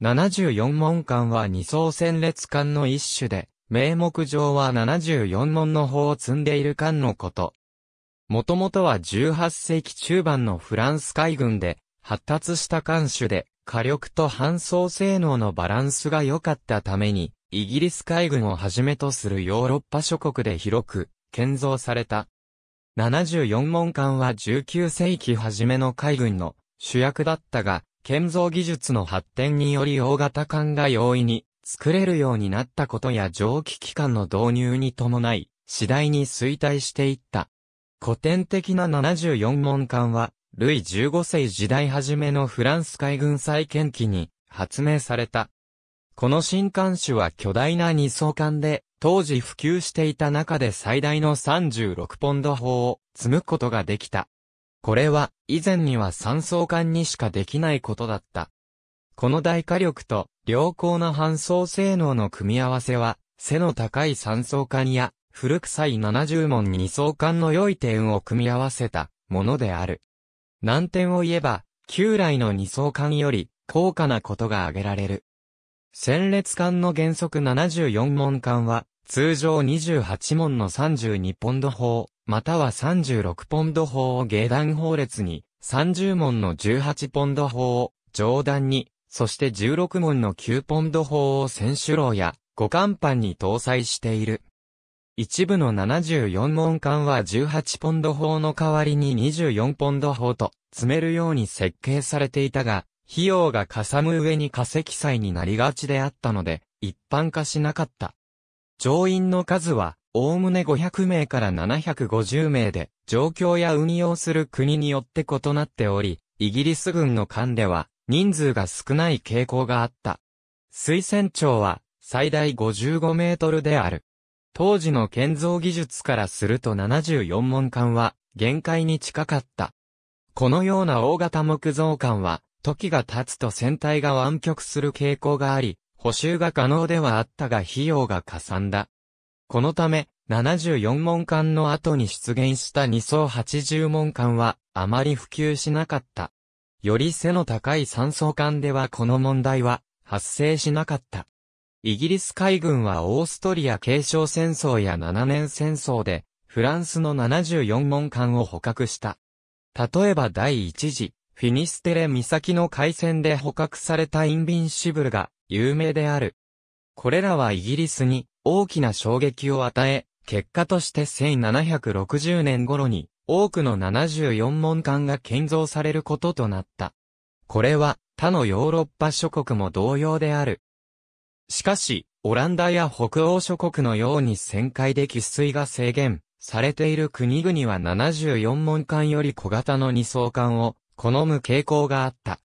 74門艦は二層戦列艦の一種で、名目上は74門の砲を積んでいる艦のこと。もともとは18世紀中盤のフランス海軍で、発達した艦種で、火力と搬送性能のバランスが良かったために、イギリス海軍をはじめとするヨーロッパ諸国で広く建造された。74門艦は19世紀初めの海軍の主役だったが、建造技術の発展により大型艦が容易に作れるようになったことや蒸気機関の導入に伴い、次第に衰退していった。古典的な74門艦は、ルイ15世時代初めのフランス海軍再建機に発明された。この新艦種は巨大な二層艦で、当時普及していた中で最大の36ポンド砲を積むことができた。これは、以前には三層管にしかできないことだった。この大火力と良好な搬送性能の組み合わせは、背の高い三層管や、古臭い70問二層管の良い点を組み合わせたものである。難点を言えば、旧来の二層管より高価なことが挙げられる。戦列艦の原則74問艦は、通常28問の32ポンド砲、または36ポンド砲を下段砲列に、30門の18ポンド砲を上段に、そして16門の9ポンド砲を選手楼や五艦板に搭載している。一部の74門艦は18ポンド砲の代わりに24ポンド砲と詰めるように設計されていたが、費用がかさむ上に化石祭になりがちであったので、一般化しなかった。上院の数はおおむね500名から750名で、状況や運用する国によって異なっており、イギリス軍の艦では、人数が少ない傾向があった。水薦長は、最大55メートルである。当時の建造技術からすると74門艦は、限界に近かった。このような大型木造艦は、時が経つと船体が湾曲する傾向があり、補修が可能ではあったが費用がかさんだ。このため、74門艦の後に出現した2層80門艦は、あまり普及しなかった。より背の高い3層艦ではこの問題は、発生しなかった。イギリス海軍はオーストリア継承戦争や7年戦争で、フランスの74門艦を捕獲した。例えば第1次、フィニステレ岬の海戦で捕獲されたインビンシブルが有名である。これらはイギリスに大きな衝撃を与え、結果として1760年頃に多くの74門館が建造されることとなった。これは他のヨーロッパ諸国も同様である。しかし、オランダや北欧諸国のように旋回で喫水が制限されている国々は74門館より小型の二層館を好む傾向があった。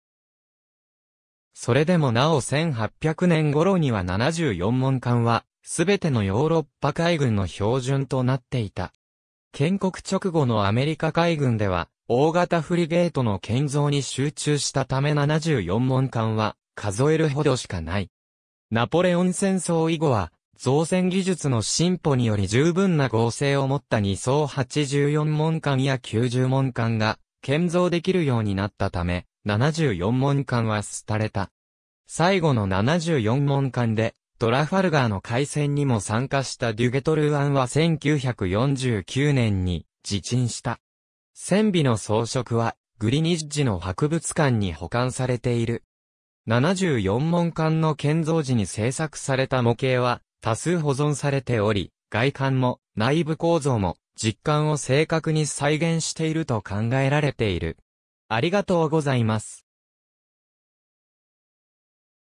それでもなお1800年頃には74門館はすべてのヨーロッパ海軍の標準となっていた。建国直後のアメリカ海軍では、大型フリゲートの建造に集中したため74門艦は、数えるほどしかない。ナポレオン戦争以後は、造船技術の進歩により十分な合成を持った2層84門艦や90門艦が建造できるようになったため、74門艦は廃れた。最後の74門艦でトラファルガーの海戦にも参加したデュゲトルーアンは1949年に自沈した。船尾の装飾はグリニッジの博物館に保管されている。74門館の建造時に製作された模型は多数保存されており、外観も内部構造も実感を正確に再現していると考えられている。ありがとうございます。